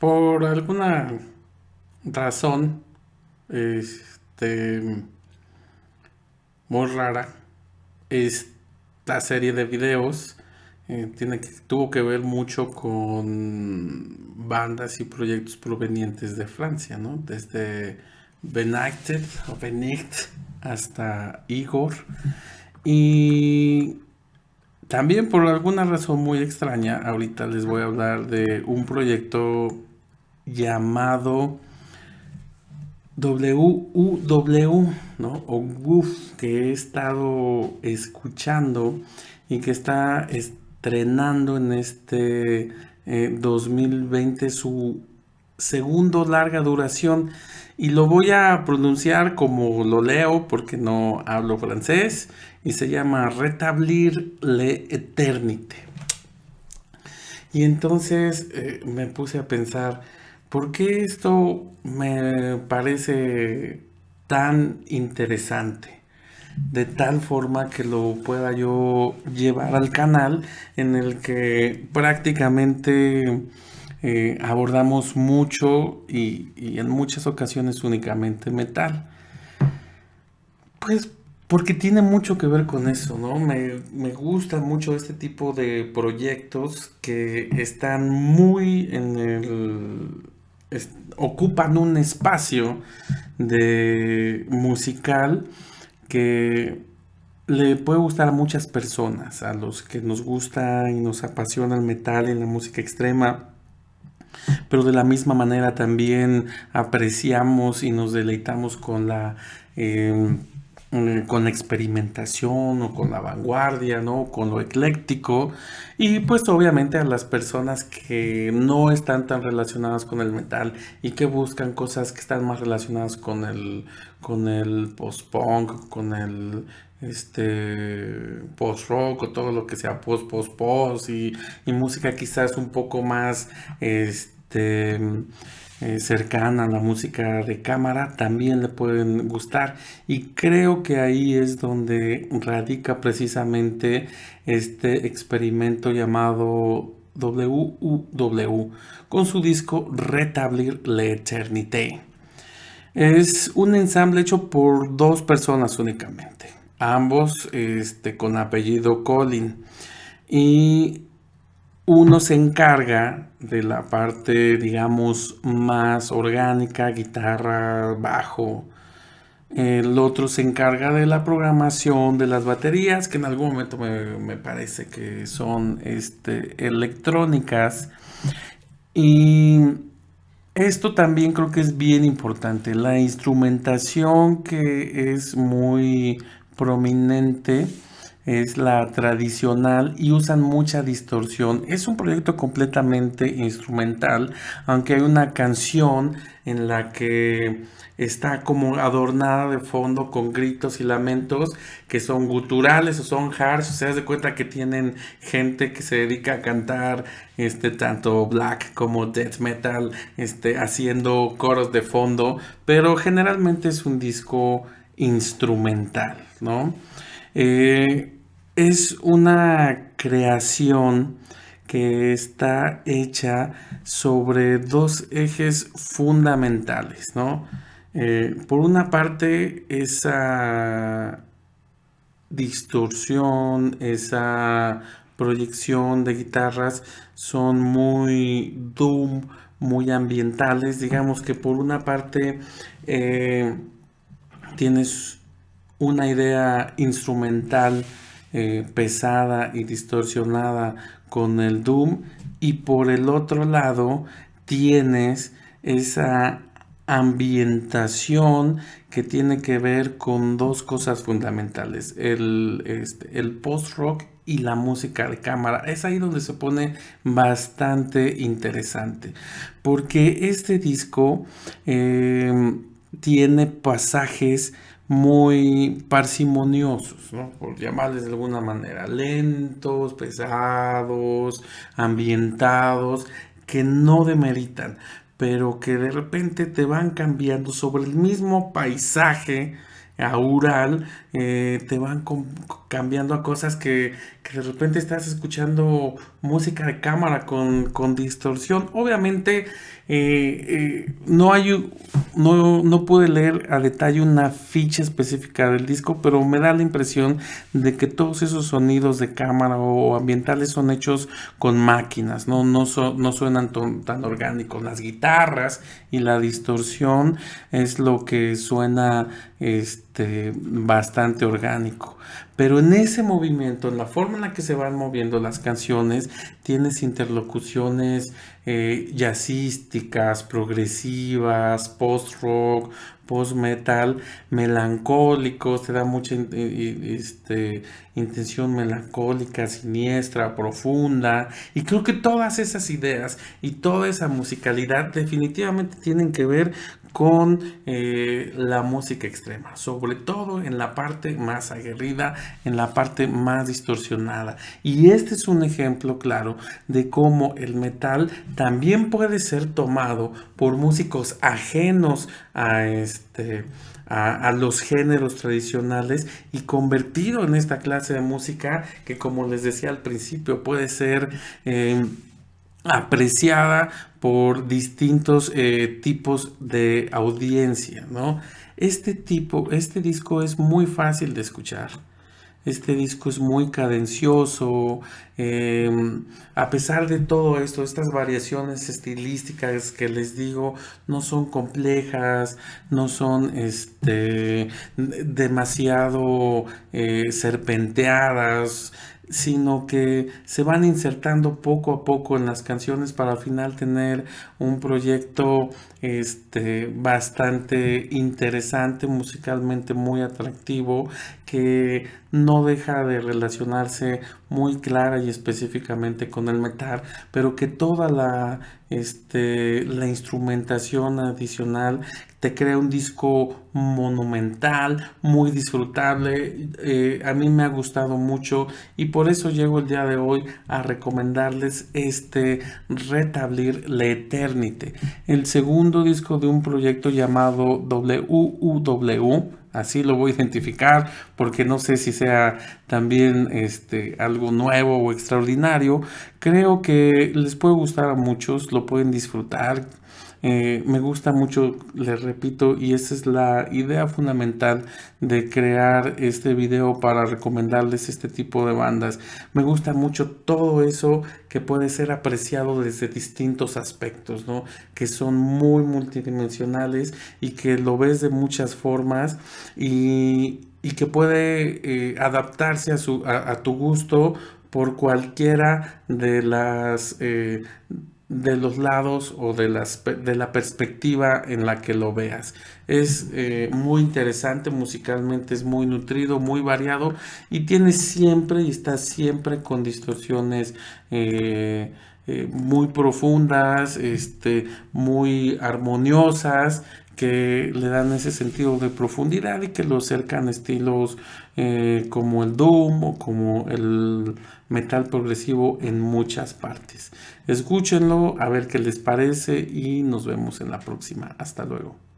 por alguna razón este, muy rara, esta serie de videos eh, tiene, tuvo que ver mucho con bandas y proyectos provenientes de Francia, ¿no? Desde Benighted... o hasta Igor. Y también por alguna razón muy extraña, ahorita les voy a hablar de un proyecto llamado WUW, O que he estado escuchando y que está estrenando en este 2020 eh, su segundo larga duración. Y lo voy a pronunciar como lo leo porque no hablo francés. Y se llama Retablir le Eternité. Y entonces eh, me puse a pensar ¿Por qué esto me parece tan interesante? De tal forma que lo pueda yo llevar al canal en el que prácticamente eh, abordamos mucho y, en muchas ocasiones únicamente metal. Pues porque tiene mucho que ver con eso, ¿no? Me, me, gusta mucho este tipo de proyectos que están muy en el ocupan un espacio de musical que le puede gustar a muchas personas, a los que nos gusta y nos apasiona el metal y la música extrema, pero de la misma manera también apreciamos y nos deleitamos con la em, Mm, con experimentación o con la vanguardia, ¿no? Con lo ecléctico. Y pues obviamente a las personas que no están tan relacionadas con el metal y que buscan cosas que están más relacionadas con el, con el post-punk, con el este post-rock o todo lo que sea post-post-post y, y música quizás un poco más, este eh, cercana a la música de cámara también le pueden gustar y creo que ahí es donde radica precisamente este experimento llamado WUW con su disco Retablir la Eternité. Es un ensamble hecho por dos personas únicamente, ambos este, con apellido Colin. Y uno se encarga de la parte, digamos, más orgánica, guitarra, bajo. El otro se encarga de la programación de las baterías, que en algún momento me, parece que son este, electrónicas. Y esto también creo que es bien importante. La instrumentación que es muy prominente es la tradicional y usan mucha distorsión. Es un proyecto completamente instrumental, aunque hay una canción en la que está como adornada de fondo con gritos y lamentos que son guturales o son harsh, o sea, se de cuenta que tienen gente que se dedica a cantar este tanto black como death metal, este haciendo coros de fondo, pero generalmente es un disco instrumental, ¿no? Eh, es una creación que está hecha sobre dos ejes fundamentales, ¿no? Eh, por una parte, esa distorsión, esa proyección de guitarras son muy doom, muy ambientales. Digamos que por una parte eh, tienes una idea instrumental eh, pesada y distorsionada con el Doom y por el otro lado tienes esa ambientación que tiene que ver con dos cosas fundamentales, el, este, el post-rock y la música de cámara. Es ahí donde se pone bastante interesante, porque este disco eh, tiene pasajes muy parsimoniosos, por llamarles de alguna manera, lentos, pesados, ambientados, que no demeritan, pero que de repente te van cambiando sobre el mismo paisaje aural, eh, te van cambiando a cosas que, de repente estás escuchando música de cámara con, con distorsión. Obviamente eh, eh, no hay, no, pude leer a detalle una ficha específica del disco, pero me da la impresión de que todos esos sonidos de cámara o ambientales son hechos con máquinas, no, no, suenan tan orgánicos. Las guitarras y la distorsión es lo que suena este, este, bastante orgánico. Pero en ese movimiento, en la forma en la que se van moviendo las canciones, tienes interlocuciones eh, jazzísticas, progresivas, post-rock, post-metal, melancólicos, te da mucha eh, eh, este, intención melancólica, siniestra, profunda. Y creo que todas esas ideas y toda esa musicalidad definitivamente tienen que ver con la música extrema sobre todo en la parte más aguerrida, en la parte más distorsionada. Y este es un ejemplo claro de cómo el metal también puede ser tomado por músicos ajenos a este a, los géneros tradicionales y convertido en esta clase de música que como les decía al principio puede ser em, apreciada por distintos eh, tipos de audiencia, ¿no? Este tipo, este disco es muy fácil de escuchar. Este disco es muy cadencioso. Em, a pesar de todo esto, estas variaciones estilísticas que les digo no son complejas, no son este, demasiado eh, serpenteadas sino que se van insertando poco a poco en las canciones para al final tener un proyecto este, bastante interesante, musicalmente muy atractivo, que no deja de relacionarse muy clara y específicamente con el metal, pero que toda la este, la instrumentación adicional, te crea un disco monumental, muy disfrutable, eh, a mí me ha gustado mucho y por eso llego el día de hoy a recomendarles este Retablir la Eternite, el segundo disco de un proyecto llamado WUW Así lo voy a identificar porque no sé si sea también este, algo nuevo o extraordinario. Creo que les puede gustar a muchos, lo pueden disfrutar. Eh, me gusta mucho, les repito, y esa es la idea fundamental de crear este video para recomendarles este tipo de bandas. Me gusta mucho todo eso que puede ser apreciado desde distintos aspectos, ¿no? Que son muy multidimensionales y que lo ves de muchas formas y, que puede eh, adaptarse a, su, a, tu gusto por cualquiera de las... Eh, de los lados o de, de la perspectiva en la que lo veas. Es eh, muy interesante musicalmente, es muy nutrido, muy variado y tiene siempre y está siempre con distorsiones eh, eh, muy profundas, este, muy armoniosas que le dan ese sentido de profundidad y que lo acercan a estilos eh, como el Doom o como el metal progresivo en muchas partes. Escúchenlo, a ver qué les parece y nos vemos en la próxima. Hasta luego.